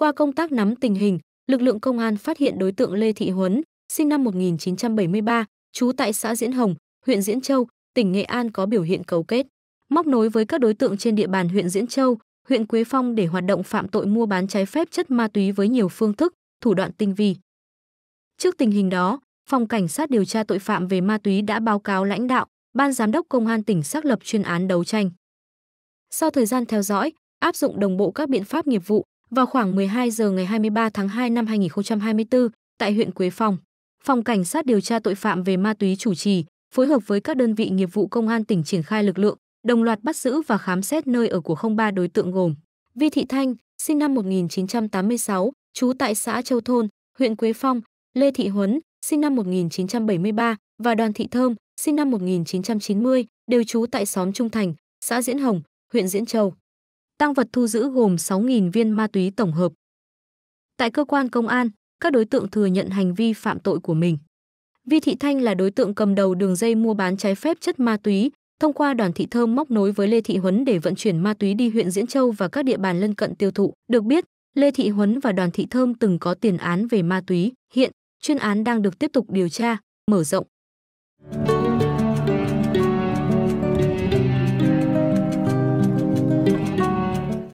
Qua công tác nắm tình hình, lực lượng công an phát hiện đối tượng Lê Thị Huấn, sinh năm 1973, trú tại xã Diễn Hồng, huyện Diễn Châu, tỉnh Nghệ An có biểu hiện cấu kết, móc nối với các đối tượng trên địa bàn huyện Diễn Châu, huyện Quế Phong để hoạt động phạm tội mua bán trái phép chất ma túy với nhiều phương thức, thủ đoạn tinh vi. Trước tình hình đó, Phòng Cảnh sát điều tra tội phạm về ma túy đã báo cáo lãnh đạo, Ban Giám đốc Công an tỉnh xác lập chuyên án đấu tranh. Sau thời gian theo dõi, áp dụng đồng bộ các biện pháp nghiệp vụ, vào khoảng 12 giờ ngày 23 tháng 2 năm 2024, tại huyện Quế Phong, Phòng Cảnh sát điều tra tội phạm về ma túy chủ trì, phối hợp với các đơn vị nghiệp vụ công an tỉnh triển khai lực lượng, đồng loạt bắt giữ và khám xét nơi ở của không ba đối tượng gồm Vi Thị Thanh, sinh năm 1986, trú tại xã Châu Thôn, huyện Quế Phong, Lê Thị Huấn, sinh năm 1973 và Đoàn Thị Thơm, sinh năm 1990, đều trú tại xóm Trung Thành, xã Diễn Hồng, huyện Diễn Châu. Tăng vật thu giữ gồm 6.000 viên ma túy tổng hợp. Tại cơ quan công an, các đối tượng thừa nhận hành vi phạm tội của mình. Vi Thị Thanh là đối tượng cầm đầu đường dây mua bán trái phép chất ma túy, thông qua đoàn thị thơm móc nối với Lê Thị Huấn để vận chuyển ma túy đi huyện Diễn Châu và các địa bàn lân cận tiêu thụ. Được biết, Lê Thị Huấn và đoàn thị thơm từng có tiền án về ma túy. Hiện, chuyên án đang được tiếp tục điều tra, mở rộng.